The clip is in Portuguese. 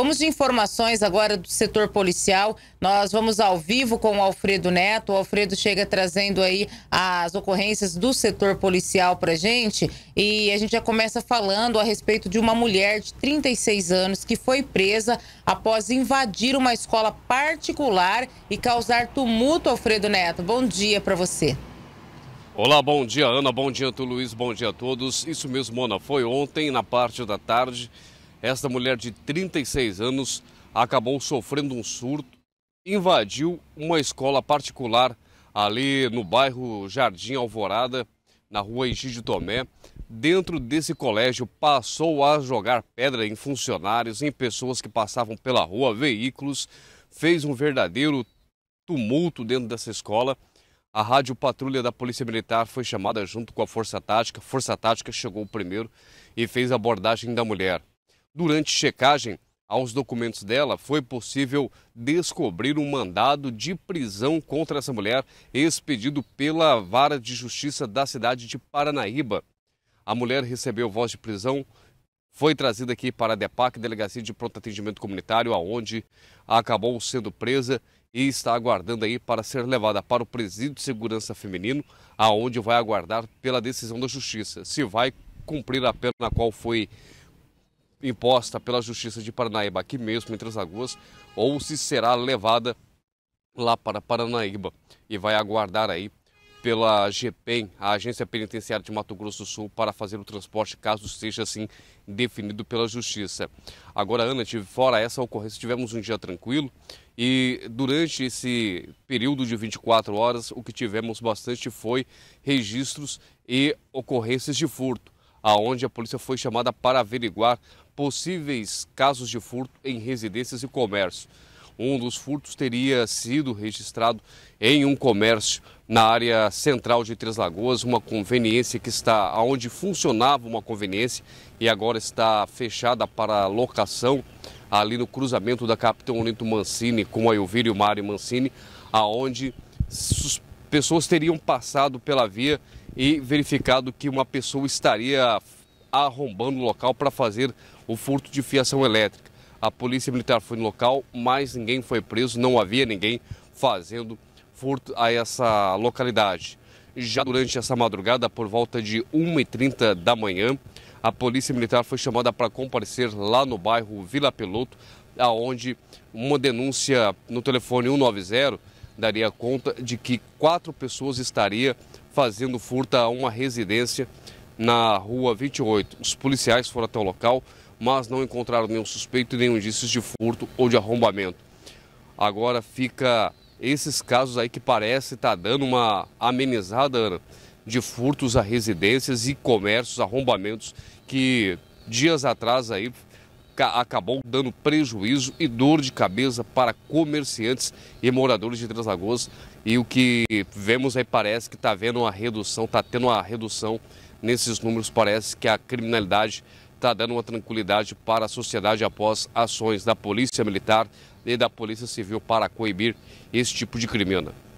Vamos de informações agora do setor policial. Nós vamos ao vivo com o Alfredo Neto. O Alfredo chega trazendo aí as ocorrências do setor policial para gente. E a gente já começa falando a respeito de uma mulher de 36 anos que foi presa após invadir uma escola particular e causar tumulto, Alfredo Neto. Bom dia para você. Olá, bom dia, Ana. Bom dia, tu, Luiz. Bom dia a todos. Isso mesmo, Ana. Foi ontem, na parte da tarde, esta mulher de 36 anos acabou sofrendo um surto, invadiu uma escola particular ali no bairro Jardim Alvorada, na rua Egídio Tomé. Dentro desse colégio, passou a jogar pedra em funcionários, em pessoas que passavam pela rua, veículos, fez um verdadeiro tumulto dentro dessa escola. A rádio patrulha da Polícia Militar foi chamada junto com a Força Tática. Força Tática chegou primeiro e fez a abordagem da mulher. Durante checagem aos documentos dela, foi possível descobrir um mandado de prisão contra essa mulher, expedido pela Vara de Justiça da cidade de Paranaíba. A mulher recebeu voz de prisão, foi trazida aqui para a DEPAC, Delegacia de Pronto Atendimento Comunitário, aonde acabou sendo presa e está aguardando aí para ser levada para o Presídio de Segurança Feminino, aonde vai aguardar pela decisão da Justiça, se vai cumprir a pena na qual foi imposta pela Justiça de Paranaíba aqui mesmo, entre as lagoas, ou se será levada lá para Paranaíba e vai aguardar aí pela GPEM, a Agência Penitenciária de Mato Grosso do Sul, para fazer o transporte caso seja assim definido pela Justiça. Agora, Ana, fora essa ocorrência, tivemos um dia tranquilo e durante esse período de 24 horas, o que tivemos bastante foi registros e ocorrências de furto, aonde a polícia foi chamada para averiguar possíveis casos de furto em residências e comércio. Um dos furtos teria sido registrado em um comércio na área central de Três Lagoas, uma conveniência que está onde funcionava uma conveniência e agora está fechada para locação ali no cruzamento da Capitão Olinto Mancini com a Elvírio Mari Mancini, aonde pessoas teriam passado pela via e verificado que uma pessoa estaria arrombando o local para fazer o furto de fiação elétrica. A polícia militar foi no local, mas ninguém foi preso, não havia ninguém fazendo furto a essa localidade. Já durante essa madrugada, por volta de 1h30 da manhã, a polícia militar foi chamada para comparecer lá no bairro Vila Piloto, aonde uma denúncia no telefone 190 daria conta de que quatro pessoas estariam fazendo furto a uma residência na rua 28. Os policiais foram até o local, mas não encontraram nenhum suspeito e nenhum indícios de furto ou de arrombamento. Agora fica esses casos aí que parece estar tá dando uma amenizada, Ana, de furtos a residências e comércios, arrombamentos que dias atrás aí acabou dando prejuízo e dor de cabeça para comerciantes e moradores de Três Lagoas. E o que vemos aí parece que está havendo uma redução, está tendo uma redução nesses números. Parece que a criminalidade está dando uma tranquilidade para a sociedade após ações da Polícia Militar e da Polícia Civil para coibir esse tipo de crime,